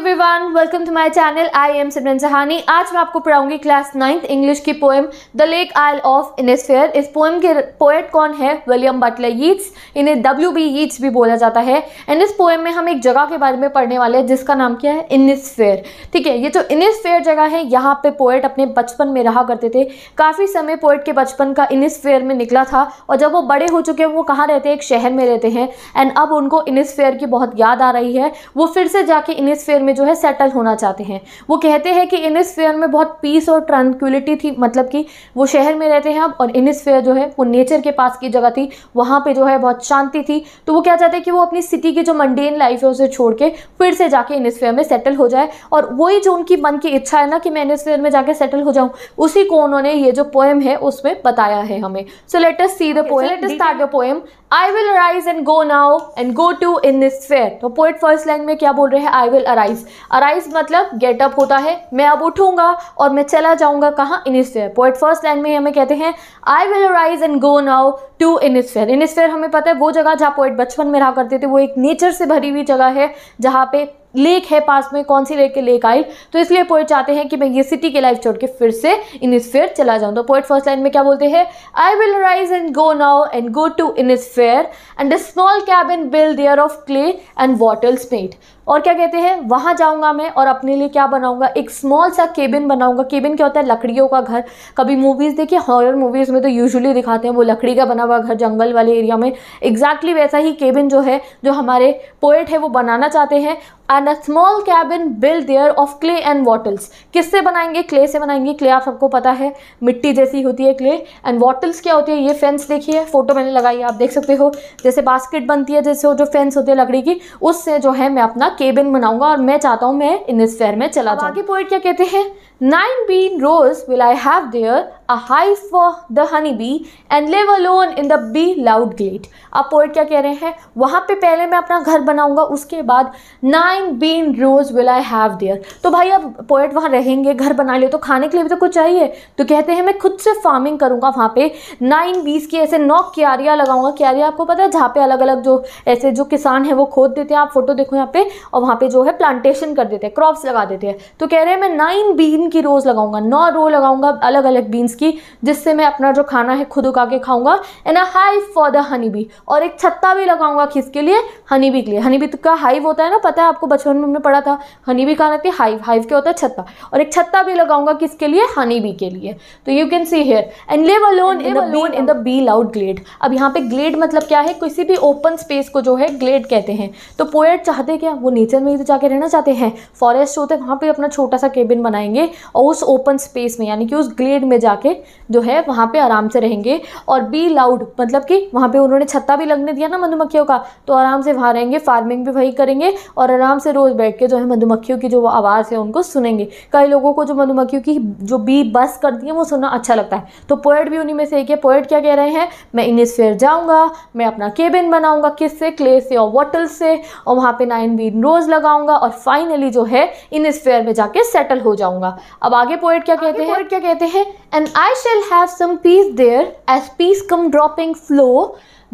Everyone welcome to my channel I am Simran Sahani आज मैं आपको पढ़ाऊंगी क्लास नाइन्थ इंग्लिश की poem the lake isle of Innisfree इस पोएम के पोएट कौन है विलियम बटलर यीट्स इन्हें डब्ल्यू बी यीट्स भी बोला जाता है एंड इस पोएम में हम एक जगह के बारे में पढ़ने वाले हैं जिसका नाम क्या है इनस्फेयर ठीक है ये जो इनस्फेयर जगह है यहाँ पर पोएट अपने बचपन में रहा करते थे काफ़ी समय पोएट के बचपन का इनस्फेयर में निकला था और जब वो बड़े हो चुके हैं वो कहाँ रहते हैं एक शहर में रहते हैं एंड अब उनको इनस्फेयर की बहुत याद आ रही है वो फिर से जाके इनस्फेयर में जो है सेटल होना चाहते हैं वो कहते हैं कि इनिसफेयर में बहुत पीस और ट्रैंक्विलिटी थी मतलब कि वो शहर में रहते हैं अब और इनिसफेयर जो है वो नेचर के पास की जगह थी वहाँ पर जो है बहुत शांति थी तो वो क्या चाहते हैं कि वो अपनी सिटी की जो मंडेन लाइफ है उसे छोड़ के फिर से जाके इनिसफेयर में सेटल हो जाए और वही जो उनकी मन की इच्छा है ना कि मैं इनिसफेयर में जाके सेटल हो जाऊँ उसी को उन्होंने ये जो पोएम है उसमें बताया है हमें so let us see the poem let us start the poem I will arise and go now and go to Innisfree तो पोइट फर्स्ट लाइन में क्या बोल रहे हैं I will arise arise arise मतलब get up होता है मैं अब उठूंगा और मैं चला जाऊंगा कहाँ इनिस्फेयर पोइट फर्स्ट लाइन में हमें कहते हैं I will arise and go now to Innisfree Innisfree हमें पता है वो जगह जहाँ पोइट बचपन में रहा करते थे वो एक नेचर से भरी हुई जगह है जहाँ पे लेक है पास में कौन सी लेक के लेक आई तो इसलिए पोएट चाहते हैं कि मैं ये सिटी की लाइफ छोड़ के फिर से इन फेयर चला जाऊँ तो पोएट फर्स्ट लाइन में क्या बोलते हैं I will rise and go now and go to Innisfree and a small cabin build there of clay and wattle spate और क्या कहते हैं वहाँ जाऊँगा मैं और अपने लिए क्या बनाऊँगा एक स्मॉल सा केबिन बनाऊँगा केबिन क्या होता है लकड़ियों का घर कभी मूवीज़ देखिए हॉरर मूवीज़ में तो यूजुअली दिखाते हैं वो लकड़ी का बना हुआ घर जंगल वाले एरिया में एग्जैक्टली exactly वैसा ही केबिन जो है जो हमारे पोएट है वो बनाना चाहते हैं and a small cabin build there of clay and wattles किससे बनाएंगे क्ले से बनाएंगे क्ले आप सबको पता है मिट्टी जैसी होती है क्ले एंड वॉटल्स क्या होती है ये फेंस देखिए फोटो मैंने लगाई है आप देख सकते हो जैसे बास्केट बनती है जैसे वो जो फेंस होती है लकड़ी की उससे जो है मैं अपना केबिन बनाऊंगा और मैं चाहता हूँ मैं इन इस फेयर में चला जाऊँ आगे पोइट क्या कहते हैं Nine bean rows will I have there, a hive for the honeybee, and live alone in the bee loud glade. आप पोइट क्या कह रहे हैं वहाँ पे पहले मैं अपना घर बनाऊंगा उसके बाद nine bean rows will I have there तो भाई अब पोइट वहाँ रहेंगे घर बना लियो तो खाने के लिए भी तो कुछ चाहिए तो कहते हैं मैं खुद से फार्मिंग करूँगा वहाँ पे नाइन बीस की ऐसे नौ क्यारियाँ लगाऊंगा क्यारिया आपको पता है जहाँ पे अलग अलग जो ऐसे जो किसान है वो खोद देते हैं आप फोटो देखो यहाँ पे और वहाँ पे जो है प्लांटेशन कर देते हैं क्रॉप्स लगा देते हैं तो कह रहे हैं मैं नाइन बीन की रोज़ लगाऊंगा नौ रो लगाऊंगा अलग अलग बीन्स की जिससे मैं अपना जो खाना है खुद उगा के खाऊंगा and a hive for the honey bee और एक छत्ता भी लगाऊंगा किसके लिए हनी बी के लिए हनी बी तो का हाइव होता है ना पता है आपको बचपन में हमने पढ़ा था हनी बी कहा जाती हाइव हाइव क्या होता है छत्ता और एक छत्ता भी लगाऊंगा किसके लिए हनी बी के लिए तो you can see here and live alone in the in the bee loud glade अब यहाँ पे ग्लेड मतलब क्या है किसी भी ओपन स्पेस को जो है ग्लेड कहते हैं तो पोएट चाहते क्या वो नेचर में ही तो जाके रहना चाहते हैं फॉरेस्ट होते हैं वहाँ पर अपना छोटा सा केबिन बनाएंगे और उस ओपन स्पेस में यानी कि उस ग्लेड में जाके जो है वहाँ पे आराम से रहेंगे और बी लाउड मतलब कि वहाँ पे उन्होंने छत्ता भी लगने दिया ना मधुमक्खियों का तो आराम से वहाँ रहेंगे फार्मिंग भी वही करेंगे और आराम से रोज़ बैठ के जो है मधुमक्खियों की जो आवाज़ है उनको सुनेंगे कई लोगों को जो मधुमक्खियों की जो बी बस करती है वो सुनना अच्छा लगता है तो पोएट भी उन्हीं में से एक है पोएट क्या कह रहे हैं मैं इन स्फेयर जाऊँगा मैं अपना केबिन बनाऊँगा किस से क्ले से और वॉटल से और वहाँ पर नाइन बीन रोज़ लगाऊँगा और फाइनली जो है इन स्फेयर में जाके सेटल हो जाऊँगा अब आगे पोइट क्या कहते हैं क्या कहते हैं and I shall have some peace there as peace come dropping flow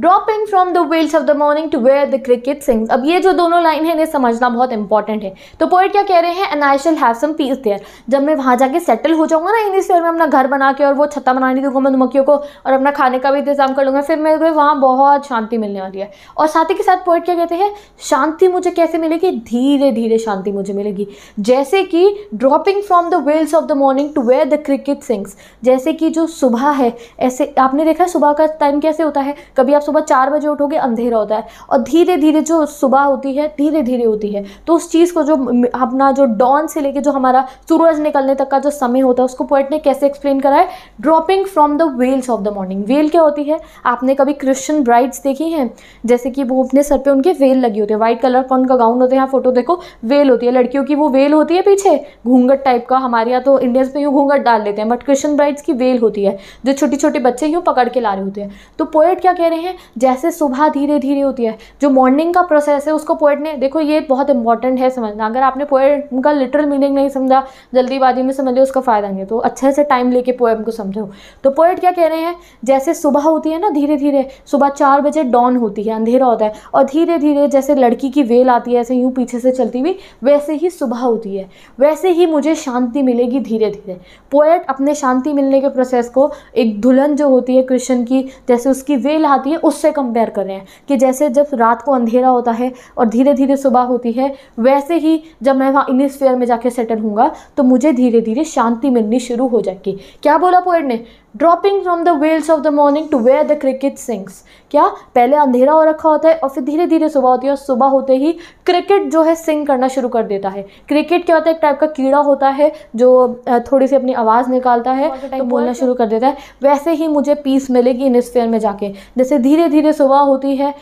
dropping from the wheels of the morning to where the cricket sings अब ये जो दोनों लाइन है इन्हें समझना बहुत इंपॉर्टेंट है तो पोइट क्या कह रहे हैं and I shall have some peace there जब मैं वहाँ जाके सेटल हो जाऊँगा ना इंग्लिश शहर में अपना घर बना के और वो छत्ता बनाने दूंगा मधुमक्खियों को और अपना खाने का भी इंतजाम कर लूँगा फिर मेरे को वहाँ बहुत शांति मिलने वाली है और साथ ही के साथ पोइट क्या कहते हैं शांति मुझे कैसे मिलेगी धीरे धीरे शांति मुझे मिलेगी जैसे कि dropping from the veils of the morning to where the cricket sings जैसे कि जो सुबह है ऐसे आपने देखा सुबह का टाइम कैसे होता है कभी आप सुबह चार बजे उठोगे अंधेरा होता है और धीरे धीरे जो सुबह होती है धीरे धीरे होती है तो उस चीज़ को जो अपना जो डॉन से लेके जो हमारा सूरज निकलने तक का जो समय होता है उसको पोइट ने कैसे एक्सप्लेन करा है dropping from the veils of the morning veil क्या होती है आपने कभी क्रिश्चियन ब्राइड्स देखी हैं जैसे कि वो अपने सर पर उनके वेल लगी होती है व्हाइट कलर का उनका गाउन होता है यहाँ फोटो देखो वेल होती है लड़कियों की वो वेल होती है पीछे घूंघट टाइप का हमारे यहाँ तो इंडियंस में यूँ घूंघट डाल लेते हैं बट क्रिश्चियन ब्राइड्स की वेल होती है जो छोटी छोटे बच्चे यूँ पकड़ के ला रहे होते हैं तो पोएट क्या कह रहे हैं जैसे सुबह धीरे धीरे होती है जो मॉर्निंग का प्रोसेस है उसको पोएट ने देखो ये बहुत इंपॉर्टेंट है समझना अगर आपने पोएम का लिटरल मीनिंग नहीं समझा जल्दीबाजी में समझ लिया उसका फ़ायदा नहीं है तो अच्छे से टाइम लेके पोएम को समझो तो पोएट क्या कह रहे हैं जैसे सुबह होती है ना धीरे धीरे सुबह चार बजे डॉन होती है अंधेरा होता है और धीरे धीरे जैसे लड़की की वेल आती है ऐसे यूँ पीछे से चलती हुई वैसे ही सुबह होती है वैसे ही मुझे शांति मिलेगी धीरे धीरे पोएट अपने शांति मिलने के प्रोसेस को एक दुल्हन जो होती है कृष्ण की जैसे उसकी वेल आती है उससे कंपेयर कर रहे हैं कि जैसे जब रात को अंधेरा होता है और धीरे धीरे सुबह होती है वैसे ही जब मैं वहाँ फेयर में जाके सेटल हूँ तो मुझे धीरे धीरे शांति मिलनी शुरू हो जाएगी क्या बोला पोएट ने dropping from the wheels of the morning to where the cricket sings क्या पहले अंधेरा हो रखा होता है और फिर धीरे धीरे सुबह होती है और सुबह होते ही क्रिकेट जो है सिंग करना शुरू कर देता है क्रिकेट क्या होता है एक टाइप का कीड़ा होता है जो थोड़ी सी अपनी आवाज़ निकालता है तो बोलना शुरू कर देता है वैसे ही मुझे पीस मिलेगी इन इस फेयर में जाके जैसे धीरे धीरे सुबह होती है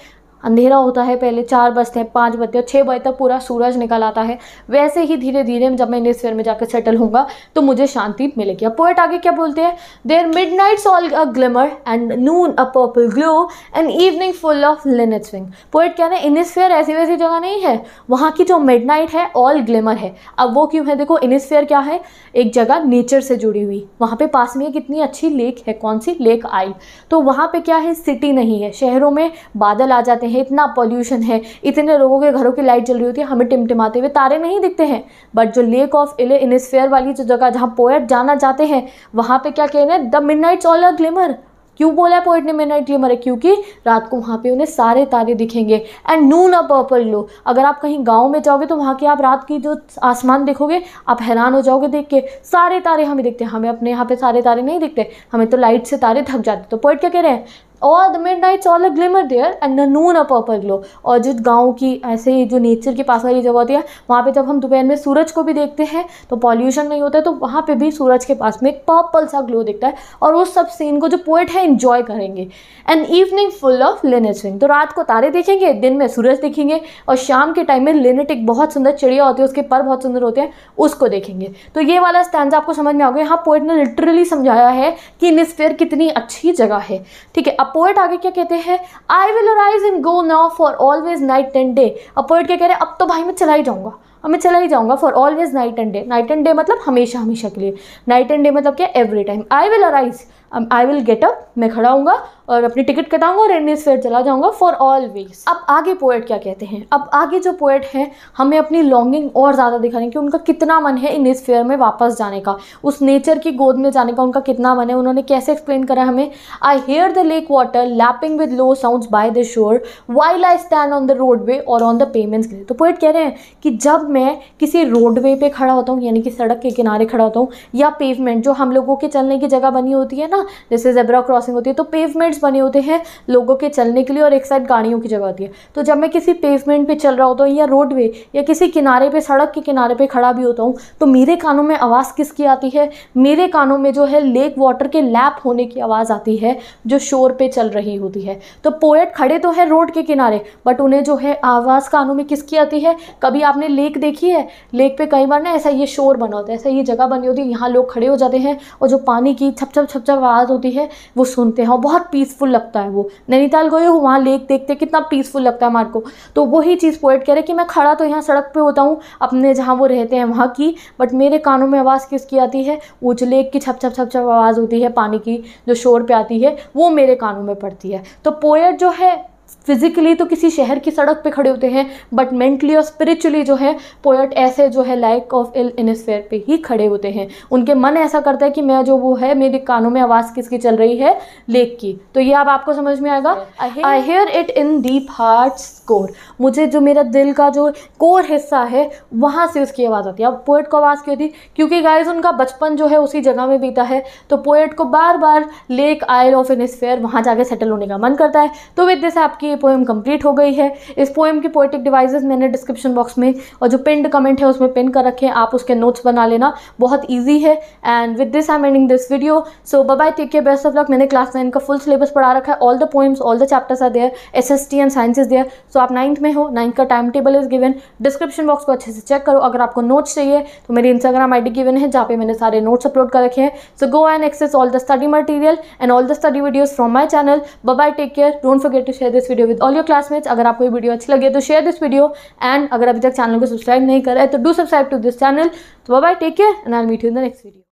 अंधेरा होता है पहले चार बजते हैं पाँच बजते हैं छः बजे तक पूरा सूरज निकल आता है वैसे ही धीरे धीरे जब मैं इंडिया फेयर में जाकर सेटल होऊंगा तो मुझे शांति मिलेगी अब पोएट आगे क्या बोलते हैं there midnight's all a glimmer and noon a purple glow and evening full of linnet swing poet क्या है इनिस ऐसी वैसी जगह नहीं है वहाँ की जो मिड है ऑल ग्लिमर है अब वो क्यों है देखो इनस्फेयर क्या है एक जगह नेचर से जुड़ी हुई वहाँ पे पास में एक इतनी अच्छी लेक है कौन सी लेक आई तो वहाँ पे क्या है सिटी नहीं है शहरों में बादल आ जाते हैं हैं इतना पॉल्यूशन है इतने लोगों के घरों की लाइट जल रही होती है हमें टिमटिमाते हुए तारे नहीं दिखते हैं बट जो लेक ऑफ इले इनस्फेयर वाली जो जगह जहाँ पोएट जाना चाहते हैं वहाँ पर क्या कहना है the midnight's all a glimmer क्यों बोला है पोइट ने मेरा इटली मरे क्योंकि रात को वहाँ पे उन्हें सारे तारे दिखेंगे एंड नून अ पर्पल लो अगर आप कहीं गांव में जाओगे तो वहाँ के आप रात की जो आसमान देखोगे आप हैरान हो जाओगे देख के सारे तारे हमें दिखते हैं हमें अपने यहाँ पे सारे तारे नहीं दिखते हमें तो लाइट से तारे थक जाते तो पोइट क्या कह रहे हैं और the midnight's all a glimmer there and the noon a purple glow और जो गाँव की ऐसे ही जो नेचर के पास वाली जगह होती है वहाँ पर जब हम दोपहर में सूरज को भी देखते हैं तो पॉल्यूशन नहीं होता है तो वहाँ पर भी सूरज के पास में एक पर्पल सा ग्लो दिखता है और उस सब सीन को जो पोइट है इन्जॉय करेंगे and evening full of swing तो रात को तारे देखेंगे दिन में सूरज देखेंगे और शाम के टाइम में लिनेट एक बहुत सुंदर चिड़िया होती है उसके पर बहुत सुंदर होते हैं उसको देखेंगे तो ये वाला स्टैंड आपको समझ में आ गया यहाँ पोइट ने लिटरली समझाया है कि निस्फेयर कितनी अच्छी जगह है ठीक है अब पोएट आगे क्या कहते हैं I will rise and go now for always night and day अब पोएट क्या कह रहे हैं अब तो भाई मैं चला ही जाऊँगा अब मैं चला ही जाऊँगा for always night and day night and day मतलब हमेशा हमेशा के लिए नाइट एंड डे मतलब क्या every time I will arise I will get up मैं खड़ा हूँ और अपनी टिकट कटाऊंगा और इंडियन फेयर चला जाऊँगा फॉर ऑल वेज अब आगे पोएट क्या कहते हैं अब आगे जो पोएट हैं हमें अपनी लॉन्गिंग और ज़्यादा दिखानी कि उनका कितना मन है इंडियस फेयर में वापस जाने का उस नेचर की गोद में जाने का उनका कितना मन है उन्होंने कैसे एक्सप्लेन करा हमें I hear the lake water lapping with low sound by the shore while I stand on the roadway और ऑन द पेमेंट्स लिए तो पोएट कह रहे हैं कि जब मैं किसी रोड वे पर खड़ा होता हूँ यानी कि सड़क के किनारे खड़ा होता हूँ या पेवमेंट जो हम लोगों के चलने की जगह बनी होती है ना जैसे जेबरा क्रॉसिंग होती है तो पेवमेंट्स बने होते हैं लोगों के चलने के लिए और एक साइड गाड़ियों की जगह होती है तो जब मैं किसी पेवमेंट पे चल रहा होता हूँ या रोडवे या किसी किनारे पे सड़क के किनारे पे खड़ा भी होता हूँ तो मेरे कानों में आवाज़ किसकी आती है मेरे कानों में जो है लेक वाटर के लैप होने की आवाज़ आती है जो शोर पर चल रही होती है तो पोएट खड़े तो है रोड के किनारे बट उन्हें जो है आवाज़ कानों में किसकी आती है कभी आपने लेक देखी है लेक पे कई बार ना ऐसा ये शोर बना होता है ऐसा ये जगह बनी होती है यहाँ लोग खड़े हो जाते हैं और जो पानी की छप छप छप छप आवाज़ होती है वो सुनते हैं और बहुत पीसफुल लगता है वो नैनीताल गए हो वहाँ लेक देखते कितना पीसफुल लगता है हमारे को तो वही चीज़ पोइट कह रहे कि मैं खड़ा तो यहाँ सड़क पर होता हूँ अपने जहाँ वो रहते हैं वहाँ की बट मेरे कानों में आवाज़ किसकी आती है वो जो लेक की छप छप छप छप आवाज़ होती है पानी की जो शोर पर आती है वो मेरे कानों में पड़ती है तो पोइट जो है फिज़िकली तो किसी शहर की सड़क पे खड़े होते हैं बट मेंटली और स्पिरिचुअली जो है पोएट ऐसे जो है लाइक ऑफ इल स्फेयर पे ही खड़े होते हैं उनके मन ऐसा करता है कि मैं जो वो है मेरे कानों में आवाज़ किसकी चल रही है लेक की तो ये अब आप आपको समझ में आएगा I hear it in deep heart core मुझे जो मेरा दिल का जो कोर हिस्सा है वहाँ से उसकी आवाज़ आती है अब पोएट को आवाज़ क्यों थी क्योंकि गाइज उनका बचपन जो है उसी जगह में बीता है तो पोएट को बार बार lake isle of Innisfree वहाँ जाके सेटल होने का मन करता है तो विद दिस आपकी आपकी ये पोएम कंप्लीट हो गई है इस पोएम की पोइटिक डिवाइसेस मैंने डिस्क्रिप्शन बॉक्स में और जो पिंड कमेंट है उसमें पिन कर रखें आप उसके नोट्स बना लेना बहुत ईजी है and with this I am ending this video so bye take care best of luck मैंने क्लास नाइन का फुल सिलेबस पढ़ा रखा है all the poems all the chapters are there S S T and sciences there so आप ninth में हो ninth का time table is given description box को अच्छे से चेक करो अगर आपको नोट्स चाहिए तो मेरी इंस्टाग्राम आई डी गिवन है जहाँ पे मैंने सारे नोट्स अपलोड कर रखे हैं so go and access all the study material and all the study videos from my channel bye take care don't forget to share this this video with all your classmates अगर आपको ये video अच्छी लगे तो share this video and अगर अभी तक channel को सब्सक्राइब नहीं करा है तो do subscribe to this channel तो bye take care and I meet you in the next video